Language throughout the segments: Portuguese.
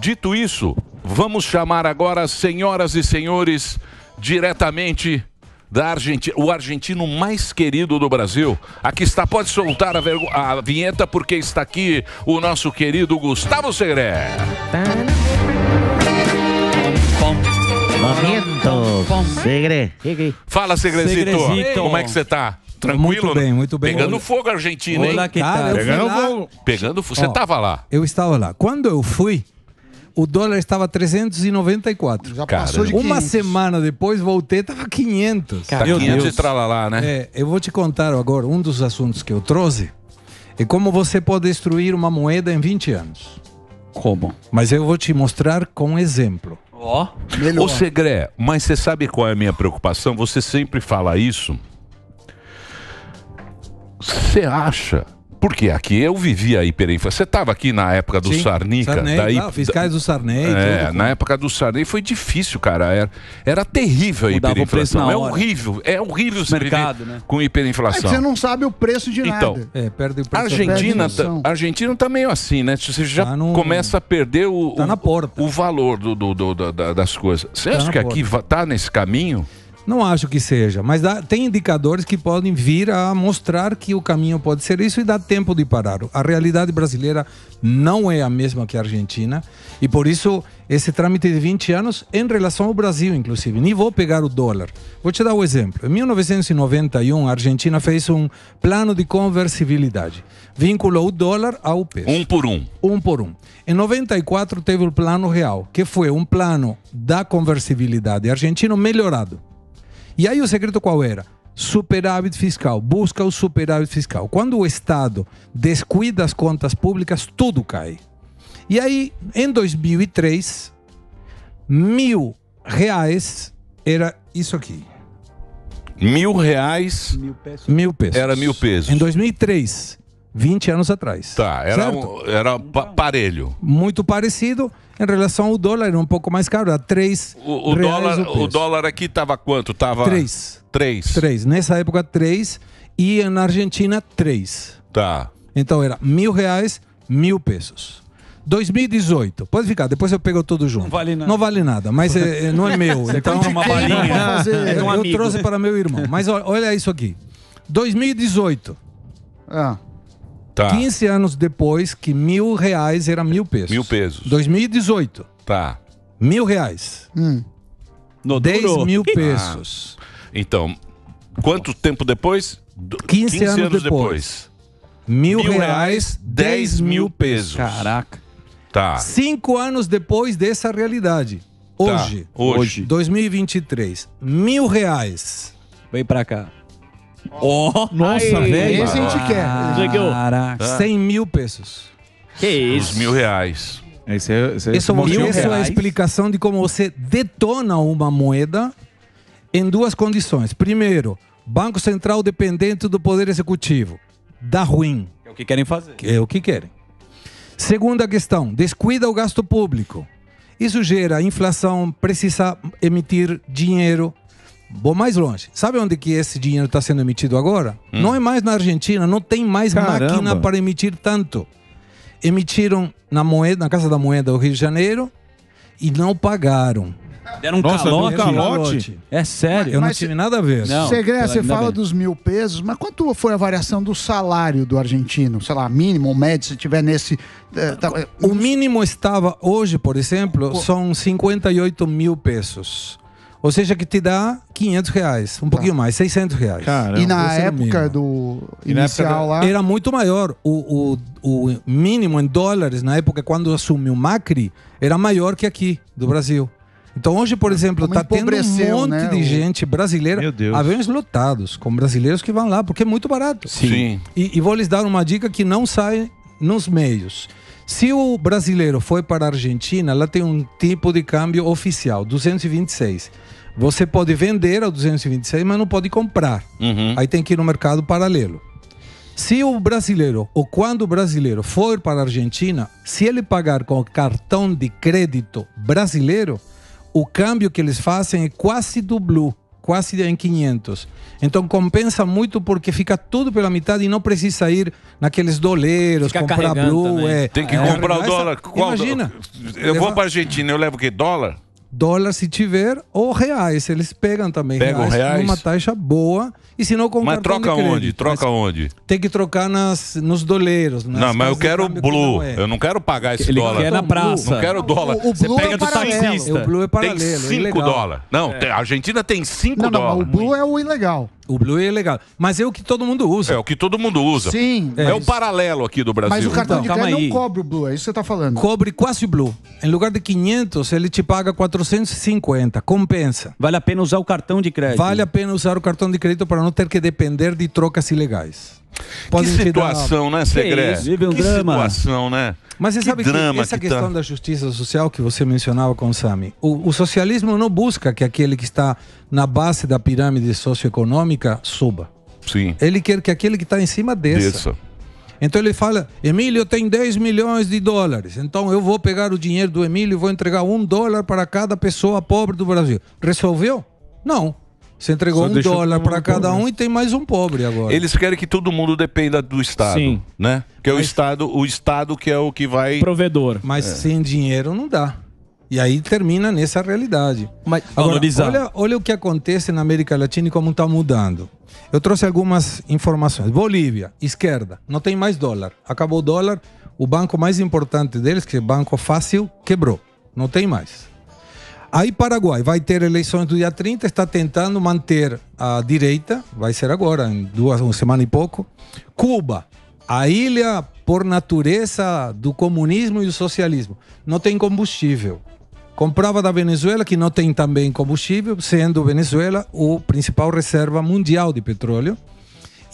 Dito isso, vamos chamar agora, as senhoras e senhores, diretamente da Argentina, o argentino mais querido do Brasil. Aqui está, pode soltar a, a vinheta, porque está aqui o nosso querido Gustavo Segre. Momento, Segre. Fala, Segrezito. Como é que você está? Tranquilo? Muito bem, muito bem. Pegando fogo hein? Olá, Que tal? Pegando fogo. Pegando fogo. Você estava lá? Eu estava lá. Quando eu fui, o dólar estava 394. Já passou de Uma semana depois, voltei, estava 500. tá 500 Deus. e tralalá, né? É, eu vou te contar agora, um dos assuntos que eu trouxe é como você pode destruir uma moeda em 20 anos. Como? Mas eu vou te mostrar com exemplo. Ó, oh. O Segré, mas você sabe qual é a minha preocupação? Você sempre fala isso. Você acha porque aqui eu vivia a hiperinflação. Você estava aqui na época do Sim, Sarnica. Sarney, daí, fiscais do Sarney. É, tudo. na época do Sarney foi difícil, cara. Era, era terrível a hiperinflação. É horrível. É horrível você mercado, viver né? com hiperinflação. É você não sabe o preço de então, nada. É, perde o preço. Argentina, tá, a Argentina tá meio assim, né? Você já tá no... começa a perder o, tá o, o valor do, do, do, das coisas. Você tá acha que porta. aqui tá nesse caminho? Não acho que seja, mas dá, tem indicadores que podem vir a mostrar que o caminho pode ser isso e dá tempo de parar. A realidade brasileira não é a mesma que a Argentina e por isso esse trâmite de 20 anos em relação ao Brasil, inclusive. Nem vou pegar o dólar. Vou te dar um exemplo. Em 1991, a Argentina fez um plano de conversibilidade. Vinculou o dólar ao peso. Um por um. Um por um. Em 94, teve o plano real, que foi um plano da conversibilidade argentino melhorado. E aí o segredo qual era? Superávit fiscal, busca o superávit fiscal. Quando o Estado descuida as contas públicas, tudo cai. E aí, em 2003, mil reais era isso aqui. Mil reais. Mil pesos. Mil pesos. Era mil pesos. Em 2003. 20 anos atrás. Tá, era, um, era pa então. parelho. Muito parecido em relação ao dólar, um pouco mais caro, era 3 o, o dólar o, o, dólar aqui estava quanto? Tava 3. 3. 3. Nessa época, 3. E na Argentina, 3. Tá. Então era mil reais, mil pesos. 2018. Pode ficar, depois eu pego tudo junto. Não vale nada. Não vale nada, mas é, é, não é meu. Você então uma balinha. Fazer, é um eu, eu trouxe para meu irmão. Mas olha isso aqui. 2018. Ah. Tá. 15 anos depois, que mil reais era mil pesos. Mil pesos. 2018. Tá. Mil reais. Hum. No 10 mil ah. pesos. Ah. Então, quanto tempo depois? 15, 15 anos, anos, depois. depois. Mil, mil, reais, 10 mil pesos. Caraca. Tá. Cinco anos depois dessa realidade. Hoje. Tá. Hoje. 2023. Mil reais. Vem pra cá. Ó, oh, nossa, velho. Esse a gente quer. Caraca, 100 mil pesos. Que isso? 2 mil reais. Esse é, esse é isso é mil é a explicação de como você detona uma moeda em duas condições. Primeiro, Banco Central dependente do Poder Executivo. Dá ruim. É o que querem fazer. É o que querem. Segunda questão, descuida o gasto público. Isso gera inflação, precisa emitir dinheiro, Vou mais longe. Sabe onde que esse dinheiro está sendo emitido agora? Hum. Não é mais na Argentina, não tem mais Caramba. máquina para emitir tanto. Emitiram na moeda, na Casa da Moeda do Rio de Janeiro e não pagaram. Deram um Nossa, calote. calote. É sério. Mas, eu não tive nada a ver. Não, Segredo, você fala bem. dos mil pesos, mas quanto foi a variação do salário do argentino? Sei lá, mínimo ou médio, se tiver nesse... É, tá, é, o mínimo estava hoje, por exemplo, o... são 58 mil pesos. Ou seja, que te dá 500 reais, um tá. pouquinho mais, 600 reais. Caramba, e na é época do inicial época... lá... Era muito maior. O, o, o mínimo em dólares, na época quando assumiu o Macri, era maior que aqui, do Brasil. Então hoje, por ah, exemplo, está tendo um monte né? de gente brasileira, aviões lotados, com brasileiros que vão lá, porque é muito barato. Sim. Sim. E, e vou lhes dar uma dica que não sai nos meios. Se o brasileiro foi para a Argentina, lá tem um tipo de câmbio oficial, 226. Você pode vender ao 226, mas não pode comprar. Uhum. Aí tem que ir no mercado paralelo. Se o brasileiro, ou quando o brasileiro for para a Argentina, se ele pagar com o cartão de crédito brasileiro, o câmbio que eles fazem é quase do blue quase em 500. Então compensa muito porque fica tudo pela metade e não precisa ir naqueles doleiros, fica comprar blue. É, Tem que é, comprar o dólar. Essa, imagina. Eu vou para Argentina, eu levo o quê? Dólar? dólar se tiver ou reais. Eles pegam também Pegam reais, reais? numa taxa boa. E se não com Mas troca onde? Troca mas onde? Tem que trocar nas, nos doleiros. Né? Não, mas eu quero blue. Não é. Eu não quero pagar esse Ele dólar. quer na praça. Não quero dólar. O, o Você é pega é do taxista. O blue é paralelo. Tem 5 é dólares. Não, é. a Argentina tem 5 dólares. Não, o blue é o ilegal. O Blue é legal. Mas é o que todo mundo usa. É o que todo mundo usa. Sim. É, o paralelo aqui do Brasil. Mas o cartão então, de crédito não cobre o Blue, é isso que você está falando. Cobre quase o Blue. Em lugar de 500, ele te paga 450. Compensa. Vale a pena usar o cartão de crédito. Vale a pena usar o cartão de crédito para não ter que depender de trocas ilegais. Pode que situação, dar... né, Segredo? Que, isso, um que drama. situação, né? Mas você que sabe drama que essa que tá. questão tá... da justiça social que você mencionava com o Sami, o, o socialismo não busca que aquele que está na base da pirâmide socioeconômica suba. Sim. Ele quer que aquele que está em cima desça. desça. Então ele fala: Emílio tem 10 milhões de dólares, então eu vou pegar o dinheiro do Emílio e vou entregar um dólar para cada pessoa pobre do Brasil. Resolveu? Não. Você entregou Só um dólar para cada um né? e tem mais um pobre agora. Eles querem que todo mundo dependa do Estado, Sim. né? Que é o Estado, o Estado que é o que vai provedor. Mas é. sem dinheiro não dá. E aí termina nessa realidade. Mas agora, olha, olha o que acontece na América Latina e como está mudando. Eu trouxe algumas informações. Bolívia, esquerda, não tem mais dólar. Acabou o dólar. O banco mais importante deles, que é o Banco Fácil, quebrou. Não tem mais. Aí Paraguai vai ter eleições do dia 30, está tentando manter a direita, vai ser agora, em duas, uma semana e pouco. Cuba, a ilha por natureza do comunismo e do socialismo, não tem combustível. Comprava da Venezuela, que não tem também combustível, sendo Venezuela o principal reserva mundial de petróleo.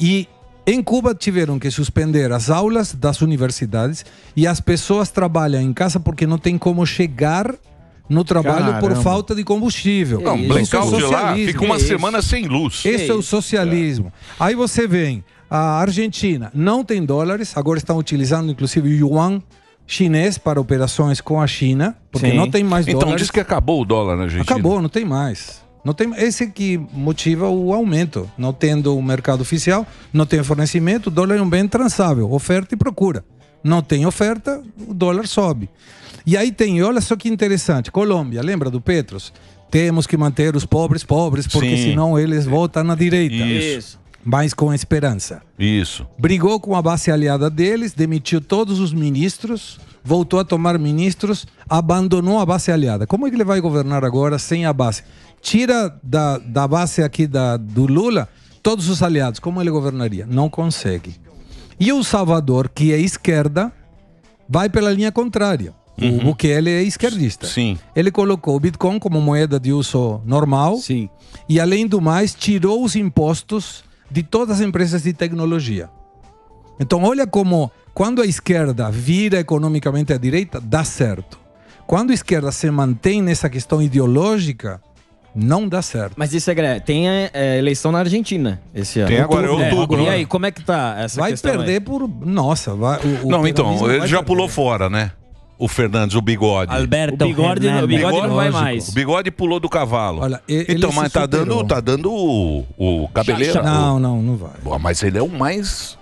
E em Cuba tiveram que suspender as aulas das universidades e as pessoas trabalham em casa porque não tem como chegar no trabalho Caramba. por falta de combustível. Não, é Isso. blackout é lá, fica uma é semana sem luz. Esse é, é o socialismo. É. Aí você vem, a Argentina não tem dólares, agora estão utilizando inclusive o yuan chinês para operações com a China, porque Sim. não tem mais então, dólares. Então diz que acabou o dólar na Argentina. Acabou, não tem mais. Não tem, esse que motiva o aumento. Não tendo o mercado oficial, não tem fornecimento, o dólar é um bem transável, oferta e procura. Não tem oferta, o dólar sobe. E aí tem, olha só que interessante, Colômbia, lembra do Petros? Temos que manter os pobres pobres, porque Sim. senão eles voltam na direita. Isso. Mas com esperança. Isso. Brigou com a base aliada deles, demitiu todos os ministros, voltou a tomar ministros, abandonou a base aliada. Como é que ele vai governar agora sem a base? Tira da, da base aqui da, do Lula todos os aliados. Como ele governaria? Não consegue. E o Salvador, que é esquerda, vai pela linha contrária. Uhum. O Bukele é esquerdista. Sim. Ele colocou o Bitcoin como moeda de uso normal. Sim. E além do mais, tirou os impostos de todas as empresas de tecnologia. Então olha como quando a esquerda vira economicamente a direita, dá certo. Quando a esquerda se mantém nessa questão ideológica não dá certo. Mas isso é tem a, é, é, eleição na Argentina esse ano. Tem agora, é outubro, é outubro. E né? aí, como é que tá essa vai questão? Vai perder aí? por. Nossa, vai. O, o não, então, ele já perder. pulou fora, né? o Fernandes, o bigode. Alberto, o bigode, o bigode, não vai mais. O bigode pulou do cavalo. Olha, ele, então, ele mas tá dando, tá dando o, o cabeleira. Não, não, não vai. mas ele é o mais.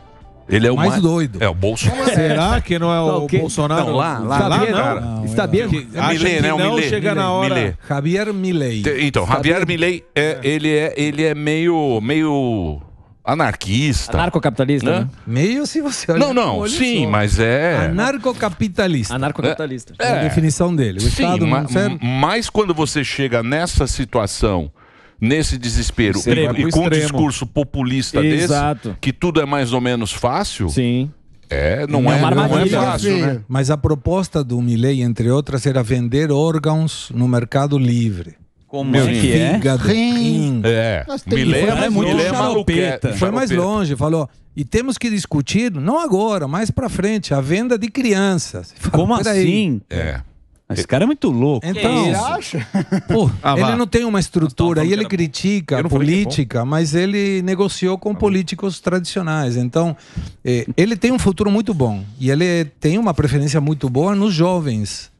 Ele é o mais, mais... doido. É o Bolsonaro. É? Será que não é o, não, Bolsonaro? Não, lá, lá, lá não. Está bem. Milei, né? O Milei. chega na hora. Javier Milei. Então, Javier Milei, é, é, ele, é, ele é meio, meio anarquista. Anarcocapitalista, né? né? Meio se você olhar Não, não, sim, só. mas é. Anarcocapitalista. Anarcocapitalista. É, é a definição dele. O sim, Estado ma mas quando você chega nessa situação, nesse desespero, e, e, com um discurso populista Exato. desse, que tudo é mais ou menos fácil. Sim. É, não, é é, não é, não é fácil, né? Mas a proposta do Milley, entre outras, era vender órgãos no mercado livre. Como Meu é que é? Rim. É. Milei é, muito Milei Foi mais longe, falou. E temos que discutir, não agora, mais para frente, a venda de crianças. Fala, Como assim? É. Esse cara é muito louco. Então, ele, acha? Pô, ah, ele não tem uma estrutura e ele critica a política, mas ele negociou com ah, políticos tradicionais. Então, eh, ele tem um futuro muito bom e ele tem uma preferência muito boa nos jovens.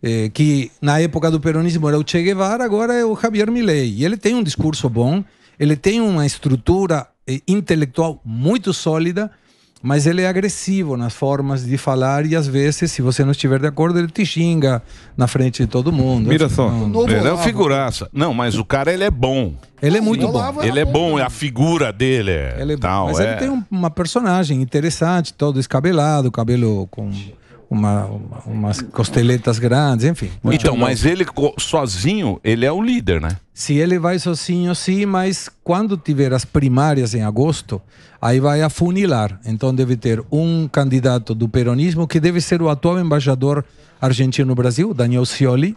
Eh, que na época do peronismo era o Che Guevara, agora é o Javier Milei. E ele tem um discurso bom, ele tem uma estrutura eh, intelectual muito sólida, mas ele é agressivo nas formas de falar e às vezes, se você não estiver de acordo, ele te xinga na frente de todo mundo. Mira só, não, ele é uma figuraça. Não, mas o cara ele é bom. Ele é muito Sim, bom. Ele é bom, é a figura dele é, ele é tal. Mas é... ele tem uma personagem interessante, todo escabelado, cabelo com uma, uma, umas costeletas grandes, enfim. Então, bom. mas ele sozinho, ele é o líder, né? Se ele vai sozinho, sim, mas quando tiver as primárias em agosto, aí vai afunilar. Então deve ter um candidato do peronismo, que deve ser o atual embaixador argentino no Brasil, Daniel Scioli.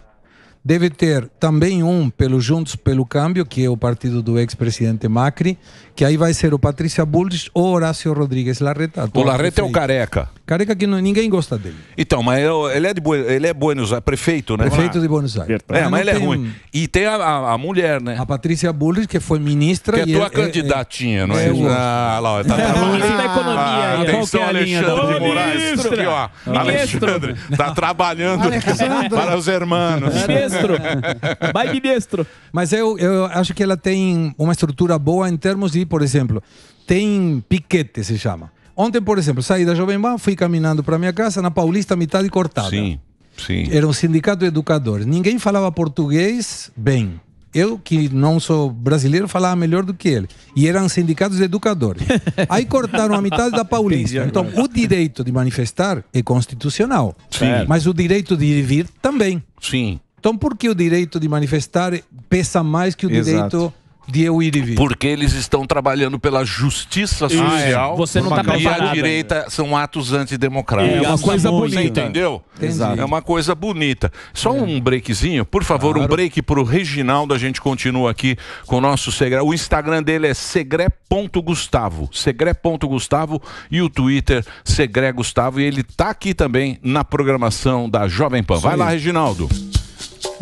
Deve ter também um pelo Juntos pelo Câmbio, que é o partido do ex-presidente Macri, que aí vai ser o Patrícia Bullrich ou Horácio Rodrigues Larreta. O Larreta é o careca. Careca que não, ninguém gosta dele. Então, mas ele é de ele é Buenos Aires, prefeito, né? Prefeito de Buenos Aires. É, mas, ele é ruim. E tem a, a, a, mulher, né? A Patrícia Bullrich, que foi ministra. Que é tua é, é, candidatinha, é, não é? é ah, lá, tá trabalhando. economia Atenção, é Alexandre Moraes. Tá aqui, ó. Alexandre, tá trabalhando para os hermanos. Ministro. Vai, ministro. Mas eu, eu acho que ela tem uma estrutura boa em termos de, por exemplo, tem piquete, se chama Ontem, por exemplo, saí da Jovem Pan, fui caminhando para minha casa, na Paulista, metade cortada. Sim, sim. Era um sindicato educador. Ninguém falava português bem. Eu, que não sou brasileiro, falava melhor do que ele. E eram sindicatos de educadores. Aí cortaram a metade da Paulista. Então, o direito de manifestar é constitucional. Sim. Mas o direito de vir também. Sim. Então, por que o direito de manifestar pesa mais que o Exato. direito de eu ir e vir. Porque eles estão trabalhando pela justiça social. Ah, é. Você não está E a direita ainda. são atos antidemocráticos. É uma é coisa bonita. entendeu? Exato. É uma coisa bonita. Só é. um breakzinho, por favor, claro. um break para o Reginaldo. A gente continua aqui com o nosso segredo. O Instagram dele é segré.gustavo. Segré.gustavo e o Twitter Segré Gustavo. E ele está aqui também na programação da Jovem Pan. Vai lá, Reginaldo.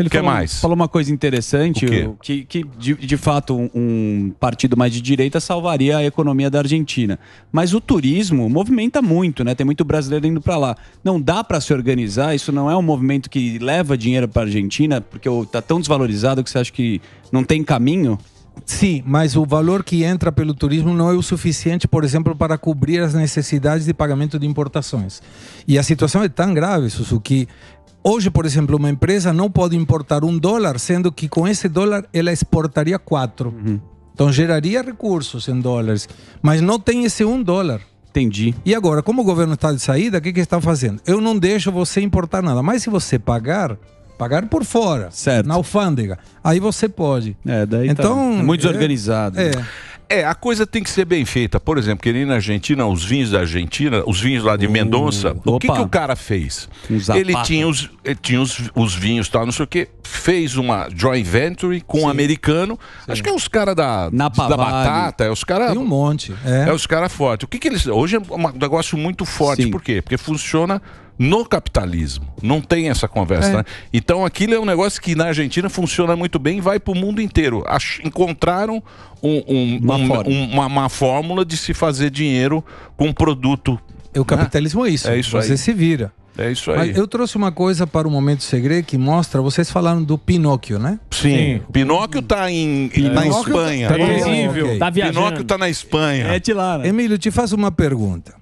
Ele que falou, mais? falou uma coisa interessante, que, que de, de fato um, um, partido mais de direita salvaria a economia da Argentina. Mas o turismo movimenta muito, né? Tem muito brasileiro indo para lá. Não dá para se organizar, isso não é um movimento que leva dinheiro para a Argentina, porque tá tão desvalorizado que você acha que não tem caminho? Sim, mas o valor que entra pelo turismo não é o suficiente, por exemplo, para cobrir as necessidades de pagamento de importações. E a situação é tão grave, Susu, que Hoje, por exemplo, uma empresa não pode importar um dólar, sendo que com esse dólar ela exportaria quatro. Uhum. Então geraria recursos em dólares, mas não tem esse um dólar. Entendi. E agora, como o governo está de saída, o que, que está fazendo? Eu não deixo você importar nada, mas se você pagar, pagar por fora, certo. na alfândega, aí você pode. É, daí tá então, tá muito é, desorganizado. É. é. É, a coisa tem que ser bem feita. Por exemplo, que na Argentina, os vinhos da Argentina, os vinhos lá de hum, Mendonça, o que, que o cara fez? Ele tinha, os, ele tinha os, os vinhos, tal, não sei o quê, fez uma joint venture com Sim. um americano. Sim. Acho que é os caras da, da batata, é os caras. Tem um monte. É, é os caras fortes. O que, que eles. Hoje é um negócio muito forte. Sim. Por quê? Porque funciona no capitalismo. Não tem essa conversa, é. né? Então aquilo é um negócio que na Argentina funciona muito bem e vai para o mundo inteiro. Ach encontraram um, um, uma, um, fórmula. Uma, uma, fórmula de se fazer dinheiro com produto. É, o né? capitalismo né? é isso. É isso Você aí. se vira. É isso aí. Mas eu trouxe uma coisa para o Momento Segredo que mostra, vocês falaram do Pinóquio, né? Sim. Sim. Pinóquio está em, em é. na tá Espanha. Tá, tá, é. Okay. Tá viajando. Pinóquio está na Espanha. É de lá, né? Emílio, te faço uma pergunta.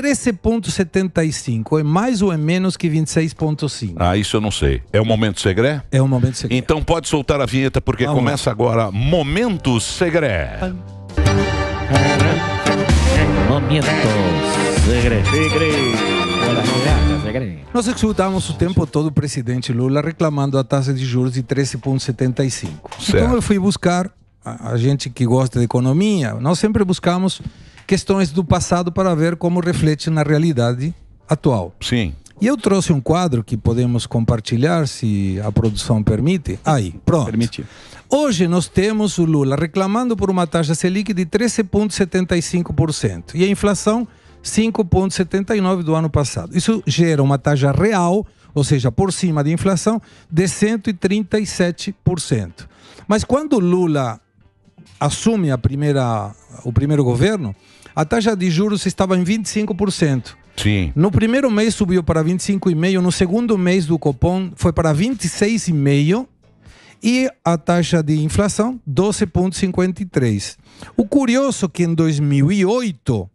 13,75. É mais ou é menos que 26,5. Ah, isso eu não sei. É o Momento Segré? É o Momento Segré. Então pode soltar a vinheta, porque Vamos começa agora Momento Segré. Momento Segré. Segré. Nós escutamos o tempo todo o presidente Lula reclamando a taxa de juros de 13,75. Então eu fui buscar, a gente que gosta de economia, nós sempre buscamos questões do passado para ver como reflete na realidade atual. Sim. E eu trouxe um quadro que podemos compartilhar, se a produção permite. Aí, pronto. Permitiu. Hoje nós temos o Lula reclamando por uma taxa Selic de 13,75% e a inflação 5,79% do ano passado. Isso gera uma taxa real, ou seja, por cima da inflação, de 137%. Mas quando o Lula assume a primeira, o primeiro governo, a taxa de juros estava em 25%. Sim. No primeiro mês subiu para 25,5%, no segundo mês do Copom foi para 26,5% e a taxa de inflação 12,53%. O curioso é que em 2008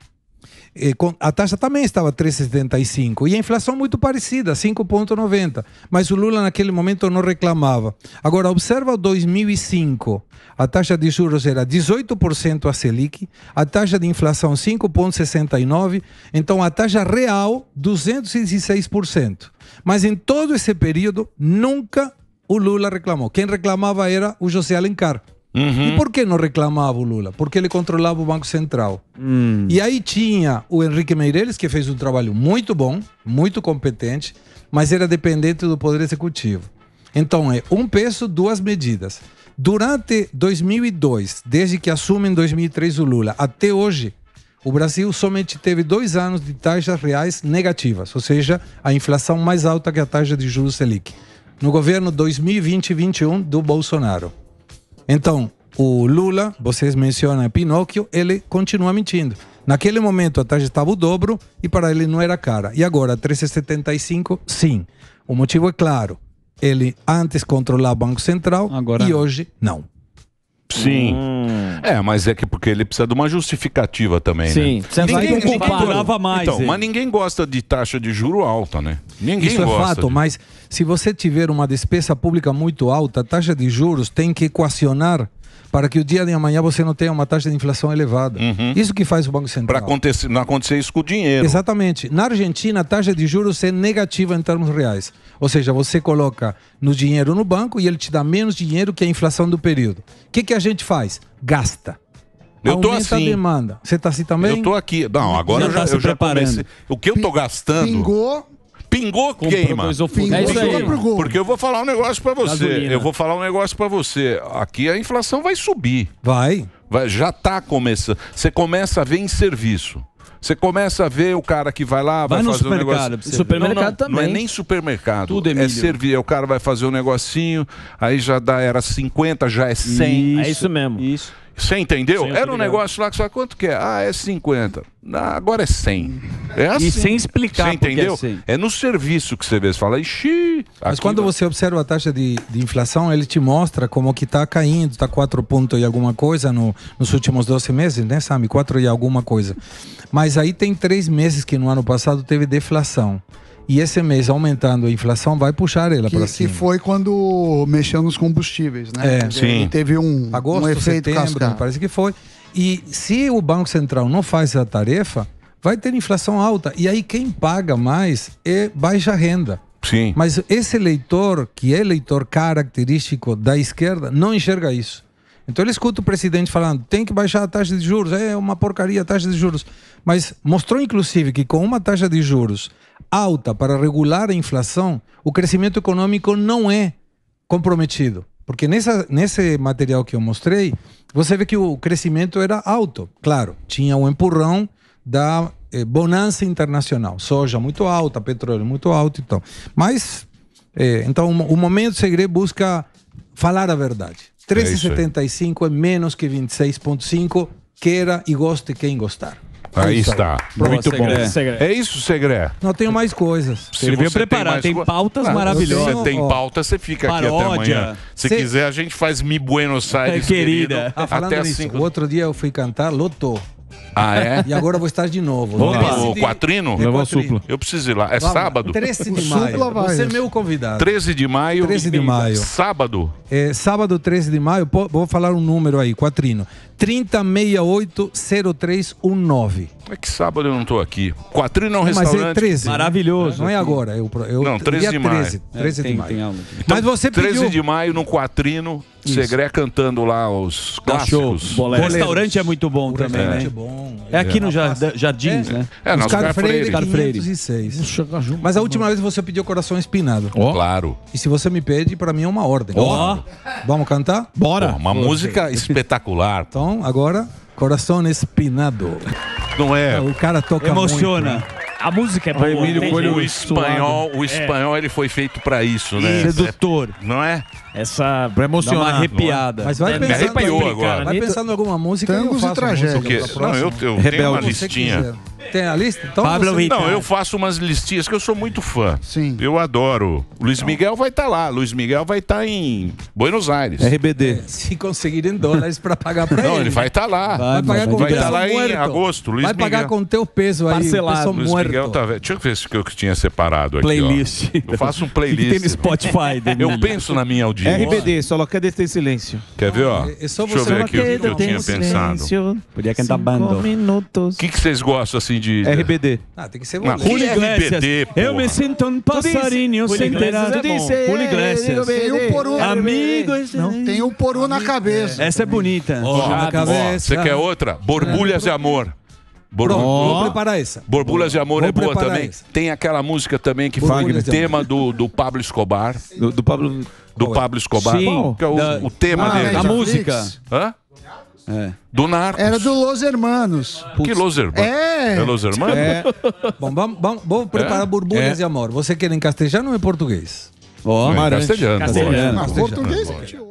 a taxa também estava 3,75 e a inflação muito parecida, 5,90. Mas o Lula naquele momento não reclamava. Agora, observa 2005. A taxa de juros era 18% a Selic, a taxa de inflação 5,69, então a taxa real 216%. Mas em todo esse período, nunca o Lula reclamou. Quem reclamava era o José Alencar. Uhum. E por que não reclamava o Lula? Porque ele controlava o Banco Central. Hum. E aí tinha o Henrique Meirelles, que fez um trabalho muito bom, muito competente, mas era dependente do Poder Executivo. Então é um peso, duas medidas. Durante 2002, desde que assume em 2003 o Lula, até hoje, o Brasil somente teve dois anos de taxas reais negativas, ou seja, a inflação mais alta que a taxa de juros Selic. No governo 2020 21 do Bolsonaro. Então, o Lula, vocês mencionam é Pinóquio, ele continua mentindo. Naquele momento a taxa estava o dobro e para ele não era cara. E agora, 3,75, sim. O motivo é claro. Ele antes controlava o Banco Central agora e não. hoje não. Sim. Hum. É, mas é que porque ele precisa de uma justificativa também, Sim. né? Sim, ninguém, ninguém comparava mais. Então, mas ninguém gosta de taxa de juro alta, né? Ninguém Isso é gosta é fato, de... mas se você tiver uma despesa pública muito alta, a taxa de juros tem que equacionar para que o dia de amanhã você não tenha uma taxa de inflação elevada. Uhum. Isso que faz o Banco Central. Para acontecer, não acontecer isso com o dinheiro. Exatamente. Na Argentina, a taxa de juros é negativa em termos reais. Ou seja, você coloca no dinheiro no banco e ele te dá menos dinheiro que a inflação do período. O que, que a gente faz? Gasta. Eu Aumenta tô assim. a demanda. Você está assim também? Eu tô aqui. Não, agora tá já eu já, tá eu já comecei. O que eu tô gastando... Pingou Pingou, é queima. Pingou, é isso aí. Porque eu vou falar um negócio para você. Gasolina. Eu vou falar um negócio para você. Aqui a inflação vai subir. Vai. vai já tá começando. Você começa a ver em serviço. Você começa a ver o cara que vai lá, vai, vai fazer um negócio. Supermercado não, não, também. Não é nem supermercado. Tudo, Emílio. É, é servir. O cara vai fazer um negocinho, aí já dá, era 50, já é 100. Isso. É isso mesmo. Isso. Você entendeu? Sim, era um negócio lá que só quanto que é? Ah, é 50. Ah, agora é 100. É assim. E sem explicar. Você entendeu? É, assim. é, no serviço que você vê, você fala, ixi. Mas quando vai... você observa a taxa de, de, inflação, ele te mostra como que está caindo, está 4 pontos e alguma coisa no, nos últimos 12 meses, né, Sami? 4 e alguma coisa. Mas aí tem três meses que no ano passado teve deflação e esse mês aumentando a inflação vai puxar ela para cima. Que foi quando mexeu nos combustíveis, né? É, sim. Teve um, Agosto, um efeito setembro, parece que foi. E se o Banco Central não faz a tarefa, vai ter inflação alta. E aí quem paga mais é baixa renda. Sim. Mas esse eleitor, que é eleitor característico da esquerda, não enxerga isso. Então ele escuta o presidente falando, tem que baixar a taxa de juros, é uma porcaria a taxa de juros. Mas mostrou inclusive que com uma taxa de juros alta para regular a inflação, o crescimento econômico não é comprometido. Porque nessa, nesse material que eu mostrei, você vê que o crescimento era alto. Claro, tinha um empurrão da eh, bonança internacional. Soja muito alta, petróleo muito alto e então. tal. Mas, eh, então, o, o Momento Segredo busca falar a verdade. 13,75 é, é menos que 26,5, queira e goste quem gostar. Aí é está. Muito bom. Segre. É isso, segredo? Não, tenho mais coisas. Se Ele veio preparar, tem, tem pautas maravilhosas. Se você tem pauta, você fica Paródia. aqui até amanhã. Se Cê... quiser, a gente faz Mi Buenos é Aires, querida. querida. Ah, até nisso, cinco... outro dia eu fui cantar, lotou. Ah, é? E agora eu vou estar de novo. Vamos lá. Né? O Quatrino? Levar o Supla. Eu preciso ir lá. É Vamos. sábado? 13 de maio. Você é meu convidado. 13 de maio. 13 de maio. Sábado. É, sábado, 13 de maio. Pô, vou falar um número aí, Quatrino. 30680319. É que sábado eu não estou aqui. Quatrino é um restaurante. Mas é 13. Maravilhoso. Não é agora. Eu, eu, não, 13 de maio. 13, 13 é, tem, de maio. Tem aula. Então, Mas você 13 então, pediu... de maio no Quatrino. Segré cantando lá os clássicos. O restaurante é muito bom o também, né? É bom bom. É aqui no jardim, é. né? É, no Oscar, Oscar Freire. Oscar Freire. 506. Mas a última vez você pediu coração espinado. Oh. Claro. E se você me pede, para mim é uma ordem. Ó. Oh. Vamos cantar? Bora. Oh, uma música espetacular. Então, agora, coração espinado. Não é? O cara toca Emociona. muito. Emociona. Né? A música é boa. O Emílio Coelho, o espanhol, o é. espanhol ele foi feito pra isso, né? Sedutor. Não é? Essa pra emocionar, uma arrepiada. Mas vai é, pensando, me arrepiou agora. Vai pensando em alguma música Tangos e, eu faço não, eu, eu tenho uma listinha. Tem a lista? Então Pablo você... Não, eu faço umas listinhas que eu sou muito fã. Sim. Eu adoro. Luiz então. Miguel vai estar tá lá. Luiz Miguel vai estar tá em Buenos Aires. RBD. É, se conseguirem dólares para pagar para ele. Não, ele vai estar tá lá. Vai, vai, vai estar tá lá em agosto. Luiz vai Miguel. pagar com o teu peso aí. Parcelado. Luiz muerto. Miguel tá... Deixa eu ver se eu tinha separado aqui. Playlist. Ó. Eu faço um playlist. tem no Spotify. eu penso na minha audiência. RBD, só cadê tem silêncio? Quer ver, ó? É, é deixa eu ver aqui o que eu tinha pensado. Podia cantar banda. O que vocês gostam assim? assim de. RBD. Ah, tem que ser Não, Julio RBD, Iglesias. Eu me sinto um passarinho sem ter Iglesias nada. é bom. Julio Iglesias. Tem um poru. na cabeça. Tem um poru na cabeça. Essa é bonita. Ó, Já ó, você quer outra? Borbulhas é. de amor. Borbul- Pronto, vou preparar essa. Borbulhas de amor Vou é boa também. essa. Tem aquela música também que fala Borbulhas o tema do, do Pablo Escobar. Do, do Pablo. Do é? Pablo Escobar. Sim. Que é o, Da- o tema Ah, dele. A música. Hã? É. Do Narcos. Era do Los Hermanos. Putz. Que Los Hermanos? É. É Los Hermanos? É. Bom, vamos, vamos, vamos preparar é. borbulhas é. e amor. Você quer em castelhano ou em português? Bom, oh, é, castelhano. Castelhano. castelhano. Ah, português. É